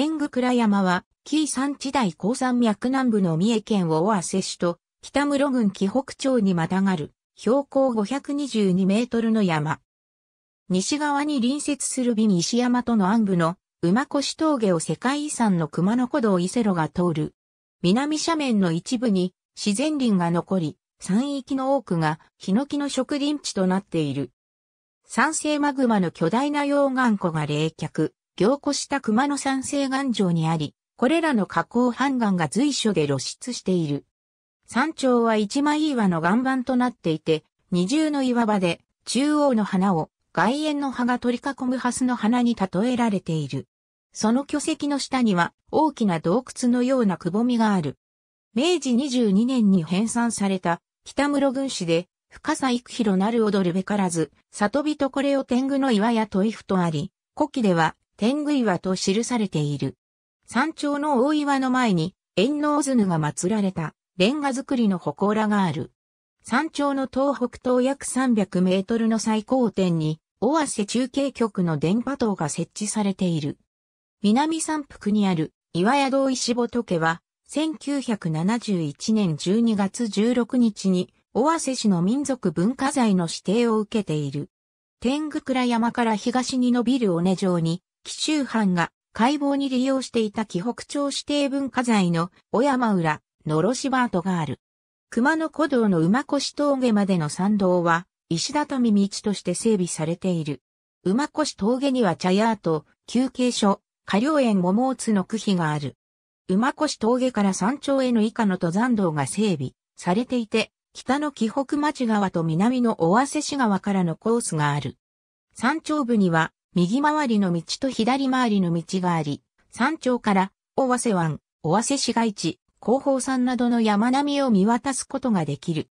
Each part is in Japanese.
天狗倉山は、紀伊山地代高山脈南部の三重県を尾鷲市と、北室郡紀北町にまたがる、標高522メートルの山。西側に隣接する美西山との暗部の、馬越峠を世界遺産の熊野古道伊勢路が通る。南斜面の一部に自然林が残り、山域の多くがヒノキの植林地となっている。酸性マグマの巨大な溶岩湖が冷却。凝固した熊野山西岩城にあり、これらの加工半岩が随所で露出している。山頂は一枚岩の岩盤となっていて、二重の岩場で中央の花を外縁の葉が取り囲む蓮の花に例えられている。その巨石の下には大きな洞窟のようなくぼみがある。明治22年に編纂された北室軍師で深さ幾広なる踊るべからず、里人これを天狗の岩や問いふとあり、古希では天狗岩と記されている。山頂の大岩の前に、円能図が祀られた、レンガ造りの祠がある。山頂の東北東約300メートルの最高点に、尾瀬中継局の電波塔が設置されている。南山腹にある岩屋道石仏は、1971年12月16日に、尾瀬市の民族文化財の指定を受けている。天狗倉山から東に伸びる尾根状に、紀州藩が解剖に利用していた紀北町指定文化財の小山浦、のろしバートがある。熊野古道の馬越峠までの参道は、石畳道として整備されている。馬越峠には茶屋と休憩所、花陵園桃津の区碑がある。馬越峠から山頂への以下の登山道が整備されていて、北の紀北町川と南の尾鷲市川からのコースがある。山頂部には右回りの道と左回りの道があり、山頂から、尾鷲湾、尾鷲市街地、広報山などの山並みを見渡すことができる。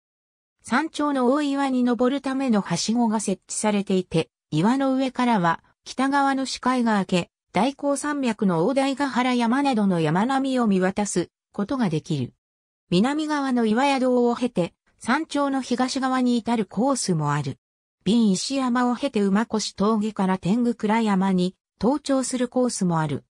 山頂の大岩に登るためのはしごが設置されていて、岩の上からは北側の視界が明け、大甲山脈の大台ヶ原山などの山並みを見渡すことができる。南側の岩屋道を経て、山頂の東側に至るコースもある。便石山を経て馬越峠から天狗倉山に登頂するコースもある。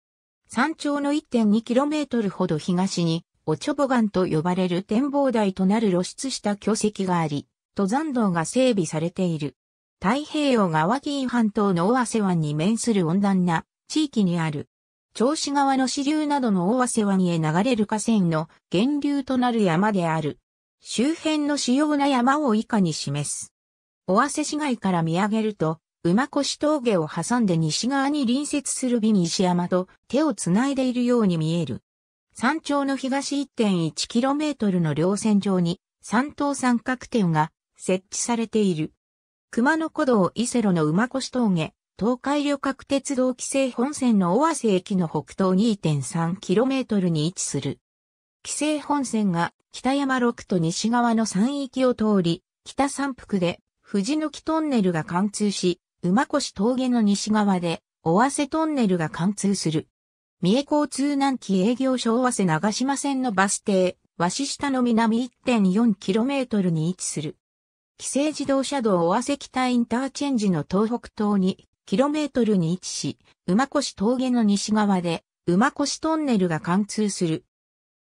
山頂の 1.2km ほど東に、おちょぼ岩と呼ばれる展望台となる露出した巨石があり、登山道が整備されている。太平洋側銀半島の尾鷲湾に面する温暖な地域にある。銚子川の支流などの尾鷲湾へ流れる河川の源流となる山である。周辺の主要な山を以下に示す。尾鷲市街から見上げると、馬越峠を挟んで西側に隣接する美西山と手をつないでいるように見える。山頂の東 1.1km の稜線上に三東三角点が設置されている。熊野古道伊勢路の馬越峠、東海旅客鉄道規制本線の尾鷲駅の北東 2.3km に位置する。規制本線が北山六と西側の山域を通り、北山腹で藤の木トンネルが貫通し、馬越峠の西側で、尾汗トンネルが貫通する。三重交通南紀営業所尾汗長島線のバス停、鷲下の南 1.4km に位置する。規制自動車道尾汗北インターチェンジの東北東に km に位置し、馬越峠の西側で、馬越トンネルが貫通する。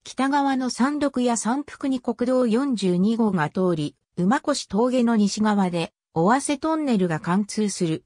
北側の山麓や山腹に国道42号が通り、馬越峠の西側で、尾瀬トンネルが貫通する。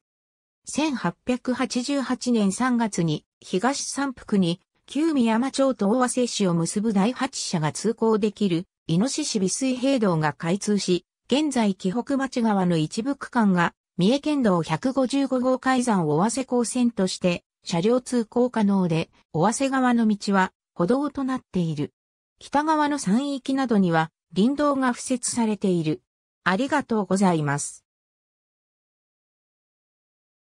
1888年3月に、東三福に、旧宮山町と尾瀬市を結ぶ第8車が通行できる、イノシシ美水平道が開通し、現在紀北町側の一部区間が、三重県道155号海山尾瀬港線として、車両通行可能で、尾瀬側の道は、歩道となっている。北側の山域などには、林道が敷設されている。ありがとうございます。